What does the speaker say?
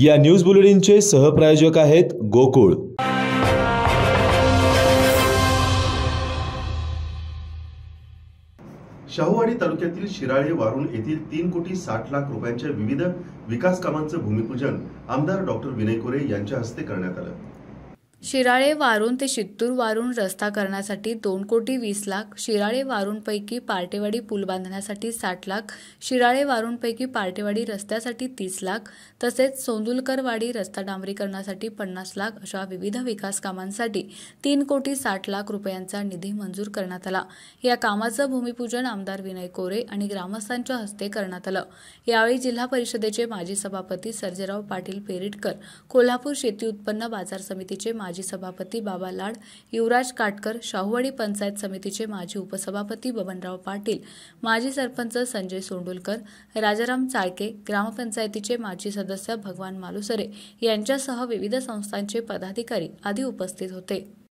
या न्यूज बुलेटिनचे सहप्रायोजक आहेत गोकुळ शाहूवाडी तालुक्यातील शिराळे वारुण येथील तीन कोटी साठ लाख रुपयांच्या विविध विकास कामांचं भूमिपूजन आमदार डॉक्टर विनय कोरे यांच्या हस्ते करण्यात आलं शिराळे वारून ते शित्तूर वारून रस्ता करण्यासाठी दोन कोटी वीस लाख शिराळे वारूंपैकी पार्टेवाडी पूल बांधण्यासाठी साठ लाख शिराळे वारूंपैकी पार्टेवाडी रस्त्यासाठी तीस लाख तसेच सोंदुलकरवाडी रस्ता डांबरीकरणासाठी पन्नास लाख अशा विविध विकास कामांसाठी तीन कोटी साठ लाख रुपयांचा निधी मंजूर करण्यात आला या कामाचं भूमिपूजन आमदार विनय कोरे आणि ग्रामस्थांच्या हस्ते करण्यात आलं यावेळी जिल्हा परिषदेचे माजी सभापती सर्जेराव पाटील पेरिटकर कोल्हापूर शेती उत्पन्न बाजार समितीचे माजी माजी सभापती बाबा लाड युवराज काटकर शाहूवाडी पंचायत समितीचे माजी उपसभापती बबनराव पाटील माजी सरपंच संजय सोंडुलकर राजाराम चाळके ग्रामपंचायतीचे माजी सदस्य भगवान मालुसरे यांच्यासह विविध संस्थांचे पदाधिकारी आदी उपस्थित होते